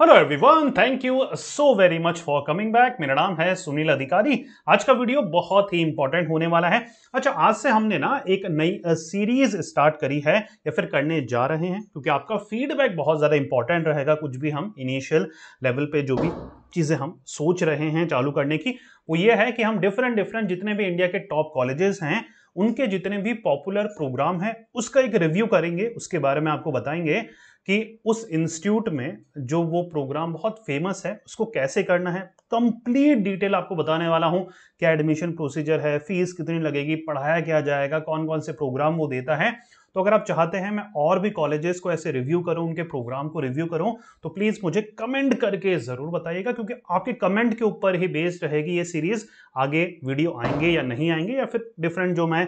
hello everyone thank you so very much for coming back मेरा नाम है सुनील अधिकारी आज का वीडियो बहुत ही इंपॉर्टेंट होने वाला है अच्छा आज से हमने ना एक नई सीरीज स्टार्ट करी है या फिर करने जा रहे हैं क्योंकि आपका फीडबैक बहुत ज़्यादा इंपॉर्टेंट रहेगा कुछ भी हम इनिशियल लेवल पे जो भी चीज़ें हम सोच रहे हैं चालू करने की वो ये है कि हम डिफरेंट डिफरेंट जितने भी इंडिया के टॉप कॉलेजेस हैं उनके जितने भी पॉपुलर प्रोग्राम हैं उसका एक रिव्यू करेंगे उसके बारे में आपको बताएंगे कि उस इंस्टीट्यूट में जो वो प्रोग्राम बहुत फेमस है उसको कैसे करना है कंप्लीट डिटेल आपको बताने वाला हूं क्या एडमिशन प्रोसीजर है फीस कितनी लगेगी पढ़ाया क्या जाएगा कौन कौन से प्रोग्राम वो देता है तो अगर आप चाहते हैं मैं और भी कॉलेजेस को ऐसे रिव्यू करूं उनके प्रोग्राम को रिव्यू करूं तो प्लीज़ मुझे कमेंट करके ज़रूर बताइएगा क्योंकि आपके कमेंट के ऊपर ही बेस्ड रहेगी ये सीरीज़ आगे वीडियो आएंगे या नहीं आएंगे या फिर डिफरेंट जो मैं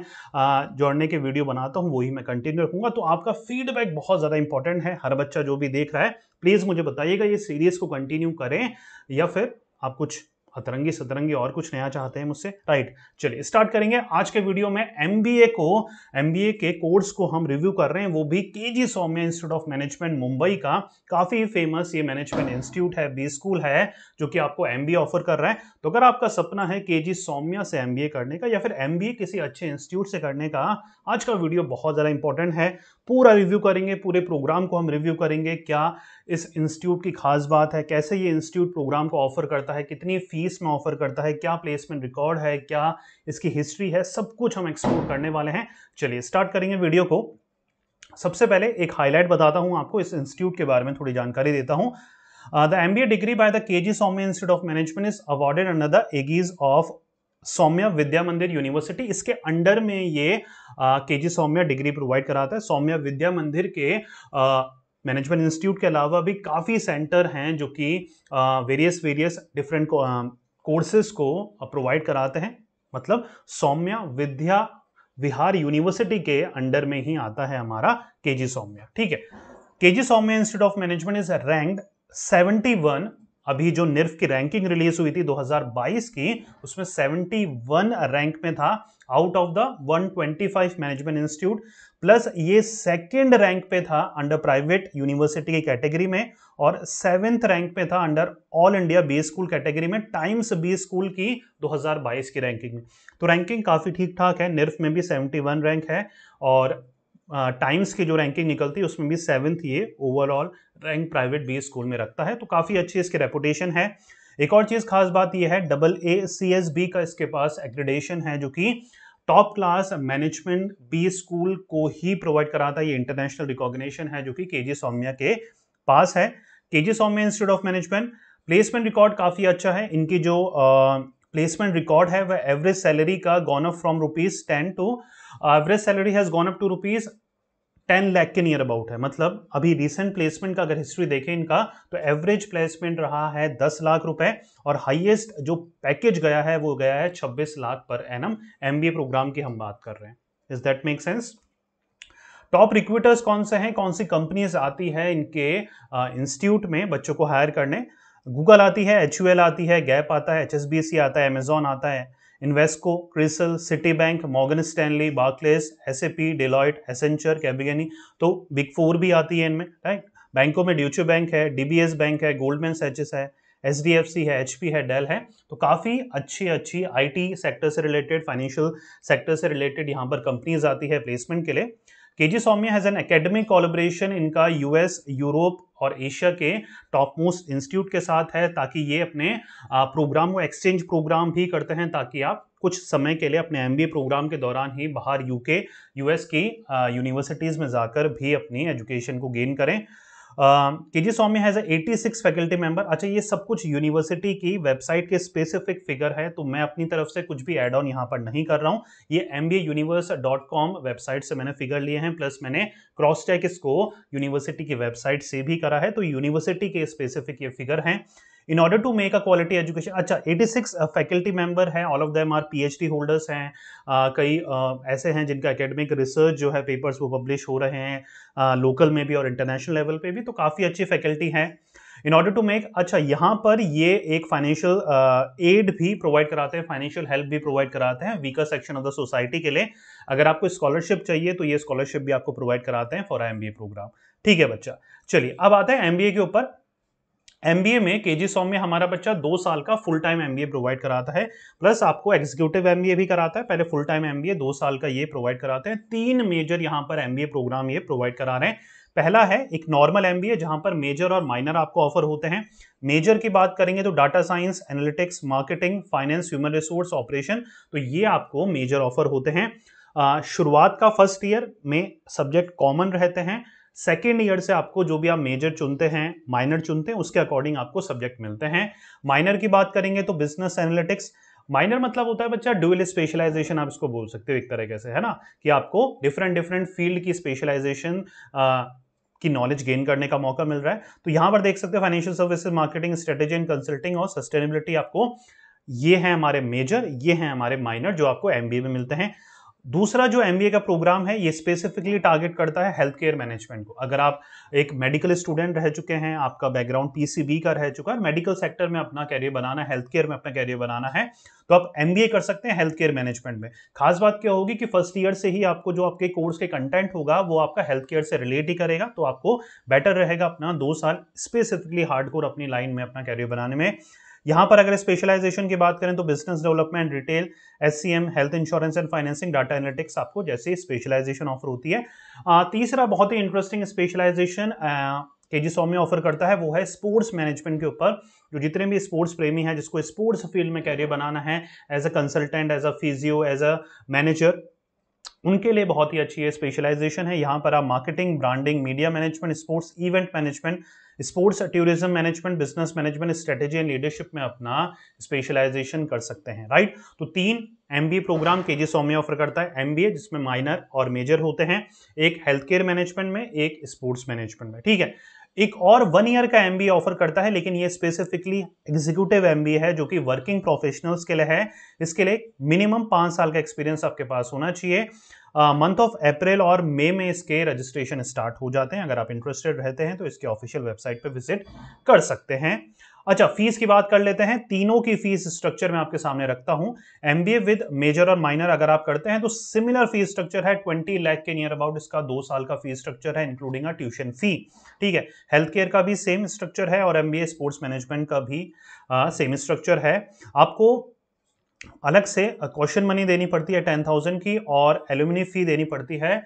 जोड़ने के वीडियो बनाता हूँ वही मैं कंटिन्यू रखूंगा तो आपका फीडबैक बहुत ज़्यादा इंपॉर्टेंट है हर बच्चा जो भी देख रहा है प्लीज़ मुझे बताइएगा ये सीरीज़ को कंटिन्यू करें या फिर आप कुछ अतरंगी सतरंगी और कुछ नया चाहते हैं मुझसे राइट चलिए स्टार्ट करेंगे आज के वीडियो में एम को एम के कोर्स को हम रिव्यू कर रहे हैं वो भी K J Somaiya institute of management Mumbai का काफ़ी फेमस ये मैनेजमेंट इंस्टीट्यूट है बी स्कूल है जो कि आपको एम ऑफर कर रहा है तो अगर आपका सपना है के जी सौम्या से एम करने का या फिर एम किसी अच्छे इंस्टीट्यूट से करने का आज का वीडियो बहुत ज़्यादा इंपॉर्टेंट है पूरा रिव्यू करेंगे पूरे प्रोग्राम को हम रिव्यू करेंगे क्या इस इंस्टीट्यूट की खास बात है कैसे ये इंस्टीट्यूट प्रोग्राम को ऑफर करता है कितनी फीस में ऑफर करता है क्या प्लेसमेंट रिकॉर्ड है क्या इसकी हिस्ट्री है सब कुछ हम एक्सप्लोर करने वाले हैं चलिए स्टार्ट करेंगे वीडियो को सबसे पहले एक हाईलाइट बताता हूँ आपको इस इंस्टीट्यूट के बारे में थोड़ी जानकारी देता हूँ B A degree by the K J Somaiya institute of management is awarded under the aegis of Somaiya Vidya Mandir university इसके अंडर में ये के जी सौम्या डिग्री प्रोवाइड कराता है सौम्या विद्या मंदिर के मैनेजमेंट इंस्टीट्यूट के अलावा भी काफ़ी सेंटर हैं जो कि वेरियस वेरियस डिफरेंट कोर्सेज को प्रोवाइड कराते हैं मतलब सौम्या विद्या विहार यूनिवर्सिटी के अंडर में ही आता है हमारा के जी सौम्या ठीक है K J Somaiya institute of management is ranked 71 अभी जो निर्फ की रैंकिंग रिलीज हुई थी 2022 की उसमें 71 रैंक में था out of the 125 management institute plus ये सेकेंड रैंक पे था अंडर प्राइवेट यूनिवर्सिटी की कैटेगरी में और सेवेंथ रैंक पे था under all India B school category में टाइम्स बी स्कूल की 2022 की रैंकिंग में तो रैंकिंग काफ़ी ठीक ठाक है निर्फ में भी 71 रैंक है और टाइम्स की जो रैंकिंग निकलती है उसमें भी सेवन्थ ये overall rank private B school में रखता है तो काफ़ी अच्छी इसकी रेपुटेशन है एक और चीज़ खास बात यह है double A C S B का इसके पास एग्रेडेशन है जो कि top class management B school को ही प्रोवाइड कराता है ये इंटरनेशनल रिकॉग्निशन है जो कि के जी सौम्या के पास है K J Somaiya institute of management placement record काफ़ी अच्छा है इनकी जो प्लेसमेंट रिकॉर्ड है वह एवरेज सैलरी का gone up from rupees ten to average salary has gone up to rupees ten lakh के नियर अबाउट है मतलब अभी रिसेंट प्लेसमेंट का अगर हिस्ट्री देखें इनका तो एवरेज प्लेसमेंट रहा है दस लाख रुपए और हाईएस्ट जो पैकेज गया है वो गया है छब्बीस लाख पर an M M B A program की हम बात कर रहे हैं is that make sense top recruiters कौन से हैं कौन सी कंपनीज आती है इनके इंस्टीट्यूट में बच्चों को हायर करने गूगल आती है एच आती है गैप आता है एच आता है अमेजोन आता है Invesco Crisil Citi bank Morgan Stanley Barclays S A P Deloitte Accenture Capgemini तो बिग फोर भी आती है इनमें राइट बैंकों में ड्यूचो बैंक है एस बैंक है गोल्डमैन सैचेस है एच डी एफ सी है एच पी है डेल है तो काफ़ी अच्छी अच्छी आई टी सेक्टर से रिलेटेड फाइनेंशियल सेक्टर से रिलेटेड यहाँ पर कंपनीज आती है प्लेसमेंट के लिए K J Somaiya has an academic collaboration इनका यूएस यूरोप और एशिया के टॉप मोस्ट इंस्टीट्यूट के साथ है ताकि ये अपने प्रोग्राम को एक्सचेंज प्रोग्राम भी करते हैं ताकि आप कुछ समय के लिए अपने एम प्रोग्राम के दौरान ही बाहर यूके यूएस की यूनिवर्सिटीज़ में जाकर भी अपनी एजुकेशन को गेन करें K J Swami has eighty six faculty member अच्छा ये सब कुछ यूनिवर्सिटी की वेबसाइट के स्पेसिफिक फिगर है तो मैं अपनी तरफ से कुछ भी एड ऑन यहाँ पर नहीं कर रहा हूँ ये M B universe dot com website से मैंने फिगर लिए हैं प्लस मैंने क्रॉस चेक इसको यूनिवर्सिटी की वेबसाइट से भी करा है तो यूनिवर्सिटी के स्पेसिफिक ये फिगर हैं in order to make a quality education अच्छा 86 फैकल्टी मेंबर हैं all of them are PhD holders हैं uh, कई uh, ऐसे हैं जिनका एकेडमिक रिसर्च जो है पेपर्स वो पब्लिश हो रहे हैं लोकल uh, में भी और इंटरनेशनल लेवल पे भी तो काफ़ी अच्छी फैकल्टी हैं इन ऑर्डर टू मेक अच्छा यहाँ पर ये एक फाइनेंशियल एड uh, भी प्रोवाइड कराते हैं फाइनेंशियल हेल्प भी प्रोवाइड कराते हैं weaker section of the society के लिए अगर आपको स्कॉलरशिप चाहिए तो ये स्कॉलरशिप भी आपको प्रोवाइड कराते हैं फॉर एम प्रोग्राम ठीक है बच्चा चलिए अब आते हैं एम के ऊपर एमबीए में के सॉम में हमारा बच्चा दो साल का फुल टाइम एमबीए प्रोवाइड कराता है प्लस आपको एग्जीक्यूटिव एमबीए भी कराता है पहले फुल टाइम एमबीए दो साल का ये प्रोवाइड कराते हैं तीन मेजर यहाँ पर एमबीए प्रोग्राम ये प्रोवाइड करा रहे हैं पहला है एक नॉर्मल एमबीए जहां पर मेजर और माइनर आपको ऑफर होते हैं मेजर की बात करेंगे तो data science analytics marketing finance human resource operation तो ये आपको मेजर ऑफर होते हैं शुरुआत का फर्स्ट ईयर में सब्जेक्ट कॉमन रहते हैं सेकेंड ईयर से आपको जो भी आप मेजर चुनते हैं माइनर चुनते हैं उसके अकॉर्डिंग आपको सब्जेक्ट मिलते हैं माइनर की बात करेंगे तो बिजनेस एनालिटिक्स माइनर मतलब होता है बच्चा ड्यूअल स्पेशलाइजेशन आप इसको बोल सकते हो एक तरीके से है ना कि आपको डिफरेंट डिफरेंट फील्ड की स्पेशलाइजेशन की नॉलेज गेन करने का मौका मिल रहा है तो यहां पर देख सकते हो financial services marketing strategy and consulting और सस्टेनेबिलिटी आपको ये हैं हमारे मेजर ये हैं हमारे माइनर जो आपको एम में मिलते हैं दूसरा जो एम का प्रोग्राम है ये स्पेसिफिकली टारगेट करता है हेल्थ केयर मैनेजमेंट को अगर आप एक मेडिकल स्टूडेंट रह चुके हैं आपका बैकग्राउंड पीसीबी का रह चुका है मेडिकल सेक्टर में अपना कैरियर बनाना है हेल्थ केयर में अपना कैरियर बनाना है तो आप एम कर सकते हैं हेल्थ केयर मैनेजमेंट में खास बात क्या होगी कि फर्स्ट ईयर से ही आपको जो आपके कोर्स के कंटेंट होगा वो आपका हेल्थ केयर से रिलेट ही करेगा तो आपको बेटर रहेगा अपना दो साल स्पेसिफिकली हार्ड अपनी लाइन में अपना कैरियर बनाने में यहां पर अगर स्पेशलाइजेशन की बात करें तो business development retail as health insurance and financing data analytics आपको जैसे स्पेशलाइजेशन ऑफर होती है आ, तीसरा बहुत ही इंटरेस्टिंग स्पेशलाइजेशन के जी सौम्य ऑफर करता है वो है स्पोर्ट्स मैनेजमेंट के ऊपर जो जितने भी स्पोर्ट्स प्रेमी हैं जिसको स्पोर्ट्स फील्ड में कैरियर बनाना है as a consultant as a physio as a manager उनके लिए बहुत ही अच्छी है स्पेशलाइजेशन है यहाँ पर आप marketing branding media management sports event management sports tourism management business management strategy and leadership में अपना स्पेशलाइजेशन कर सकते हैं राइट तो तीन एम प्रोग्राम के जी सौम्य ऑफर करता है एम जिसमें माइनर और मेजर होते हैं एक हेल्थ केयर मैनेजमेंट में एक स्पोर्ट्स मैनेजमेंट में ठीक है एक और वन ईयर का एम ऑफर करता है लेकिन ये स्पेसिफिकली एग्जीक्यूटिव एम है जो कि वर्किंग प्रोफेशनल्स के लिए है इसके लिए मिनिमम पाँच साल का एक्सपीरियंस आपके पास होना चाहिए मंथ ऑफ अप्रैल और मे में इसके रजिस्ट्रेशन स्टार्ट हो जाते हैं अगर आप इंटरेस्टेड रहते हैं तो इसके ऑफिशियल वेबसाइट पर विजिट कर सकते हैं अच्छा फीस की बात कर लेते हैं तीनों की फीस स्ट्रक्चर में आपके सामने रखता हूं एमबीए विद मेजर और माइनर अगर आप करते हैं तो सिमिलर फीस स्ट्रक्चर है ट्वेंटी लैख के नियर अबाउट इसका दो साल का फीस स्ट्रक्चर है इंक्लूडिंग अ ट्यूशन फी ठीक है हेल्थ केयर का भी सेम स्ट्रक्चर है और एमबीए स्पोर्ट्स मैनेजमेंट का भी आ, सेम स्ट्रक्चर है आपको अलग से क्वेश्चन मनी देनी पड़ती है टेन थाउजेंड की और एल्यूमिनी फी देनी पड़ती है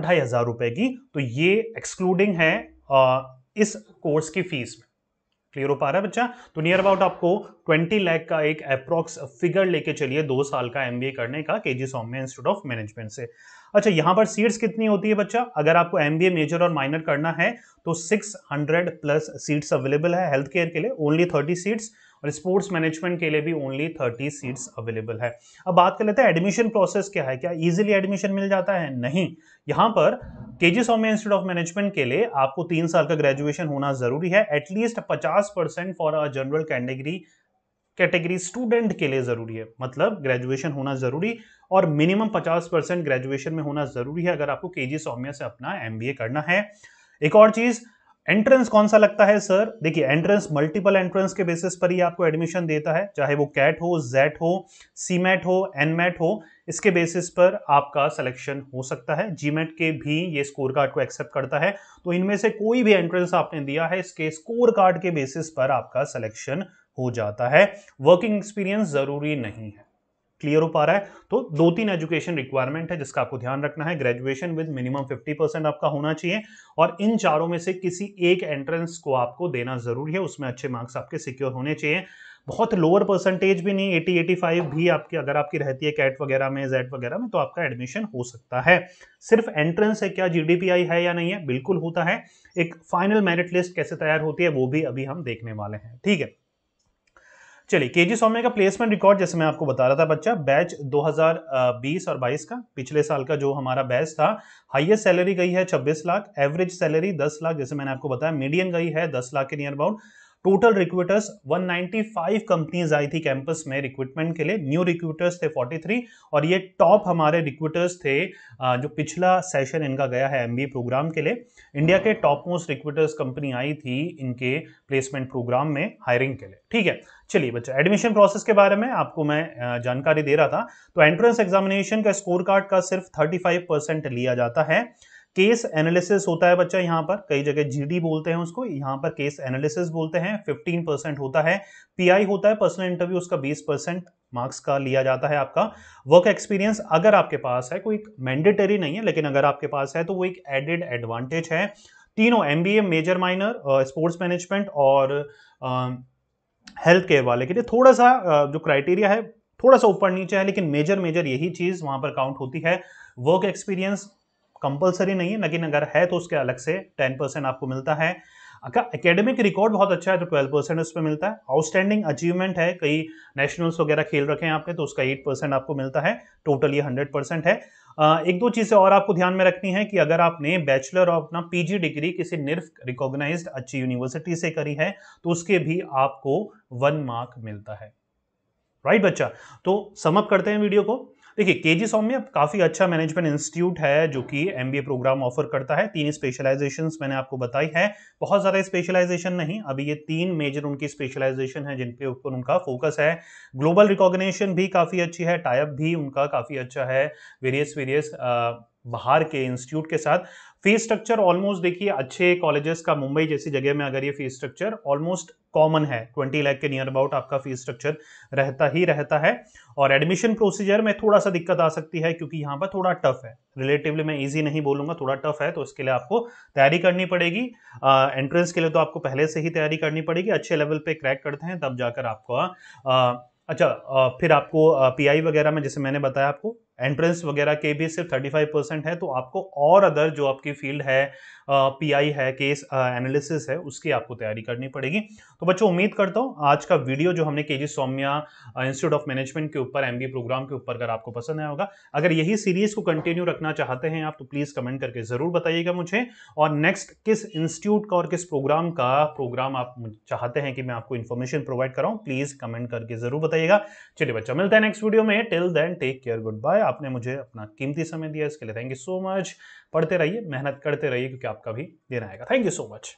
ढाई हजार रुपए की तो ये एक्सक्लूडिंग है आ, इस कोर्स की फीस में क्लियर हो पा रहा है बच्चा तो नियर अबाउट आपको 20 लाख का एक अप्रोक्स फिगर लेके चलिए दो साल का एमबीए करने का K J Somaiya institute of management से अच्छा यहाँ पर सीट्स कितनी होती है बच्चा अगर आपको एमबीए मेजर और माइनर करना है तो 600 प्लस सीट्स अवेलेबल है हेल्थ केयर के लिए ओनली 30 सीट्स और स्पोर्ट्स मैनेजमेंट के लिए भी ओनली थर्टी सीट्स अवेलेबल है अब बात कर लेते हैं एडमिशन प्रोसेस क्या है क्या इजिली एडमिशन मिल जाता है नहीं यहाँ पर K J Somaiya institute of management के लिए आपको तीन साल का ग्रेजुएशन होना जरूरी है एटलीस्ट पचास percent for a general category category student के लिए ज़रूरी है मतलब ग्रेजुएशन होना ज़रूरी और मिनिमम 50 परसेंट ग्रेजुएशन में होना ज़रूरी है अगर आपको के जी सौम्या से अपना एम करना है एक और चीज़ एंट्रेंस कौन सा लगता है सर देखिए एंट्रेंस मल्टीपल एंट्रेंस के बेसिस पर ही आपको एडमिशन देता है चाहे वो कैट हो जेट हो सीमेट हो एनमेट हो इसके बेसिस पर आपका सिलेक्शन हो सकता है जीमेट के भी ये स्कोर कार्ड को एक्सेप्ट करता है तो इनमें से कोई भी एंट्रेंस आपने दिया है इसके स्कोर कार्ड के बेसिस पर आपका सिलेक्शन हो जाता है वर्किंग एक्सपीरियंस जरूरी नहीं है क्लियर हो पा रहा है तो दो तीन एजुकेशन रिक्वायरमेंट है जिसका आपको ध्यान रखना है ग्रेजुएशन विद मिनिमम 50 परसेंट आपका होना चाहिए और इन चारों में से किसी एक एंट्रेंस को आपको देना जरूरी है उसमें अच्छे मार्क्स आपके सिक्योर होने चाहिए बहुत लोअर परसेंटेज भी नहीं एटी एटी फाइव भी आपकी अगर आपकी रहती है कैट वगैरह में जेड वगैरह में तो आपका एडमिशन हो सकता है सिर्फ एंट्रेंस है क्या जीडीपीआई है या नहीं है बिल्कुल होता है एक फाइनल मेरिट लिस्ट कैसे तैयार होती है वो भी अभी हम देखने वाले हैं ठीक है चलिए के जी सौम्य का प्लेसमेंट रिकॉर्ड जैसे मैं आपको बता रहा था बच्चा बैच 2020 और 22 का पिछले साल का जो हमारा बैच था हाईएस्ट सैलरी गई है 26 लाख एवरेज सैलरी 10 लाख जैसे मैंने आपको बताया मीडियम गई है 10 लाख के near about total recruiters 195 companies आई थी कैंपस में रिक्रूटमेंट के लिए न्यू रिक्रूटर्स थे 43 और ये टॉप हमारे रिक्रूटर्स थे जो पिछला सेशन इनका गया है एम प्रोग्राम के लिए इंडिया के टॉप मोस्ट रिक्रूटर्स कंपनी आई थी इनके प्लेसमेंट प्रोग्राम में हायरिंग के लिए ठीक है चलिए बच्चा एडमिशन प्रोसेस के बारे में आपको मैं जानकारी दे रहा था तो एंट्रेंस एग्जामिनेशन का स्कोर कार्ड का सिर्फ थर्टी परसेंट लिया जाता है केस एनालिसिस होता है बच्चा यहाँ पर कई जगह जीडी बोलते हैं उसको यहाँ पर केस एनालिसिस बोलते हैं 15 परसेंट होता है पीआई होता है पर्सनल इंटरव्यू उसका 20 परसेंट मार्क्स का लिया जाता है आपका वर्क एक्सपीरियंस अगर आपके पास है कोई मैंडेटरी नहीं है लेकिन अगर आपके पास है तो वो एक एडेड एडवांटेज है तीनों M major minor sports management और हेल्थ केयर वाले के लिए थोड़ा सा जो क्राइटेरिया है थोड़ा सा ऊपर नीचे है लेकिन मेजर मेजर यही चीज़ वहाँ पर काउंट होती है वर्क एक्सपीरियंस कंपलसरी नहीं है लेकिन अगर है तो उसके अलग से टेन परसेंट आपको मिलता है अगर एकेडमिक रिकॉर्ड बहुत अच्छा है तो ट्वेल्व परसेंट उस पर मिलता है आउटस्टैंडिंग अचीवमेंट है कई नेशनल्स वगैरह खेल रखे हैं आपने तो उसका एट परसेंट आपको मिलता है टोटल ये हंड्रेड परसेंट है एक दो चीज़ें और आपको ध्यान में रखनी है कि अगर आपने बैचलर और अपना पीजी डिग्री किसी निर्फ रिकॉग्नाइज अच्छी यूनिवर्सिटी से करी है तो उसके भी आपको वन मार्क मिलता है राइट बच्चा तो समअप करते हैं वीडियो को देखिए के जी सॉम में काफ़ी अच्छा मैनेजमेंट इंस्टीट्यूट है जो कि एम प्रोग्राम ऑफर करता है तीन स्पेशलाइजेशन मैंने आपको बताई है बहुत ज़्यादा स्पेशलाइजेशन नहीं अभी ये तीन मेजर उनकी स्पेशलाइजेशन है जिनके ऊपर उनका फोकस है ग्लोबल रिकॉग्निशन भी काफ़ी अच्छी है टाइप भी उनका काफ़ी अच्छा है वेरियस वेरियस बाहर के इंस्टीट्यूट के साथ फीस स्ट्रक्चर ऑलमोस्ट देखिए अच्छे कॉलेजेस का मुंबई जैसी जगह में अगर ये फीस स्ट्रक्चर ऑलमोस्ट कॉमन है ट्वेंटी लाख के नियर अबाउट आपका फीस स्ट्रक्चर रहता ही रहता है और एडमिशन प्रोसीजर में थोड़ा सा दिक्कत आ सकती है क्योंकि यहाँ पर थोड़ा टफ है रिलेटिवली मैं ईजी नहीं बोलूंगा थोड़ा टफ है तो इसके लिए आपको तैयारी करनी पड़ेगी एंट्रेंस के लिए तो आपको पहले से ही तैयारी करनी पड़ेगी अच्छे लेवल पर क्रैक करते हैं तब जाकर आपको अच्छा फिर आपको पीआई वगैरह में जैसे मैंने बताया आपको एंट्रेंस वगैरह के भी सिर्फ 35 परसेंट है तो आपको और अदर जो आपकी फील्ड है पीआई है केस एनालिसिस है उसकी आपको तैयारी करनी पड़ेगी तो बच्चों उम्मीद करता हूँ आज का वीडियो जो हमने K J Somaiya institute of management के ऊपर एमबी प्रोग्राम के ऊपर अगर आपको पसंद आया होगा अगर यही सीरीज को कंटिन्यू रखना चाहते हैं आप तो प्लीज़ कमेंट करके ज़रूर बताइएगा मुझे और नेक्स्ट किस इंस्टीट्यूट का और किस प्रोग्राम का प्रोग्राम आप चाहते हैं कि मैं आपको इन्फॉर्मेशन प्रोवाइड कराऊँ प्लीज़ कमेंट करके ज़रूर बताइएगा चलिए बच्चा मिलता है नेक्स्ट वीडियो में till then take care good bye आपने मुझे अपना कीमती समय दिया इसके लिए थैंक यू सो मच पढ़ते रहिए मेहनत करते रहिए क्योंकि आपका भी दिन आएगा थैंक यू सो मच